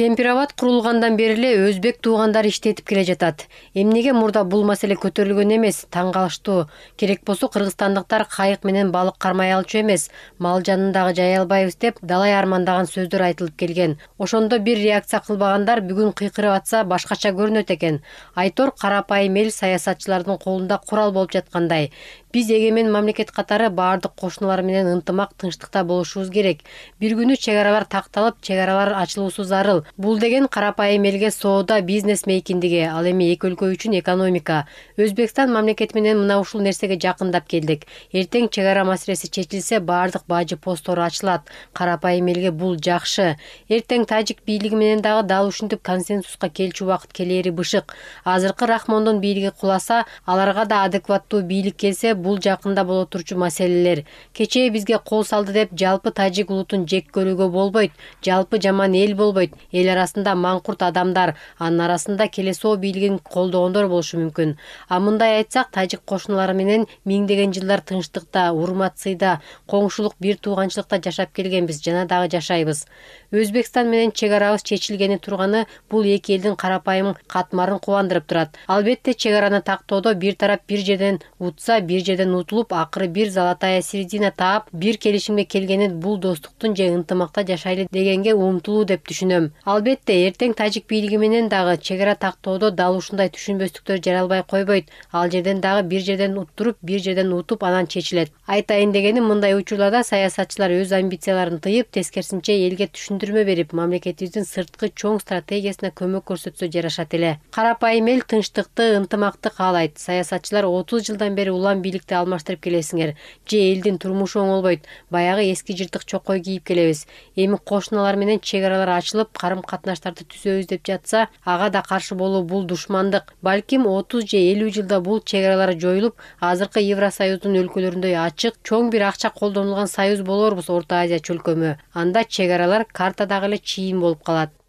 кемпир абад курулгандан бери эле өзбек туугандар иштетип келе жатат эмнеге мурда бул маселе көтөрүлгөн эмес таң калыштуу керек болсо кыргызстандыктар кайык менен балык кармай алчу эмес мал жанын дагы жайя албайбыз деп далай армандаган сөздөр айтылып келген ошондо бир реакция кылбагандар бүгүн кыйкырып атса башкача көрүнөт экен айтор карапайым эл саясатчылардын колунда курал болуп жаткандай биз эгемен мамлекет катары баардык кошуналар менен ынтымак тынчтыкта болушубуз керек бир күнү чек аралар такталып чек аралар ачылуусу зарыл бул деген карапайым элге соода бизнес мейкиндиги ал эми эки өлкө үчүн экономика өзбекстан мамлекети менен мына ушул нерсеге жакындап келдик эртең чек ара маселеси чечилсе баардык бажы посттору ачылат карапайым элге бул жакшы эртең тажик бийлиги менен дагы дал ушинтип консенсуска келчү убакыт келери бышык азыркы рахмондун бийлиги куласа аларга да адекваттуу бийлик келсе бул жакында боло турчу маселелер кечээ бизге кол салды деп жалпы тажик улутун жек көрүүгө болбойт жалпы жаман эл болбойт эл арасында маңкурт адамдар анын арасында келесоо бийлигин колдогондор болушу мүмкүн а мындай айтсак тажик кошуналары менен миңдеген жылдар тынчтыкта урмат сыйда коңшулук бир тууганчылыкта жашап келгенбиз жана дагы жашайбыз өзбекстан менен чек арабыз чечилгени турганы бул эки элдин карапайым катмарын кубандырып турат албетте чек араны тактоодо бир тарап бир жерден утса бир жерден утулуп акыры бир золотая середина таап бир келишимге келгени бул достуктун же ынтымакта жашайлы дегенге умтулуу деп түшүнөм албетте эртең тажик бийлиги менен дагы чек ара тактоодо дал ушундай түшүнбөстүктөр жаралбай койбойт ал жерден дагы бир жерден уттуруп бир жерден утуп анан чечилет айтайын дегеним мындай учурларда саясатчылар өз амбицияларын тыйып тескерисинче элге түшүндүрмө берип мамлекетибиздин сырткы чоң стратегиясына көмөк көрсөтсө жарашат эле карапайым эл тынчтыкты ынтымакты каалайт саясатчылар отуз жылдан бери улам бийликти алмаштырып келесиңер же элдин турмушу оңолбойт баягы эски жыртык чокой кийип келебиз эми кошуналар менен чек аралар ачылып катнаштарды түзөбүз деп жатса ага да каршы болуу бул душмандык балким отуз же элүү жылда бул чек аралар жоюлуп азыркы евро союздун өлкөлөрүндөй ачык чоң бир акча колдонулган союз болорбуз орто азия чөлкөмү анда чек аралар картадагы эле чийин болуп калат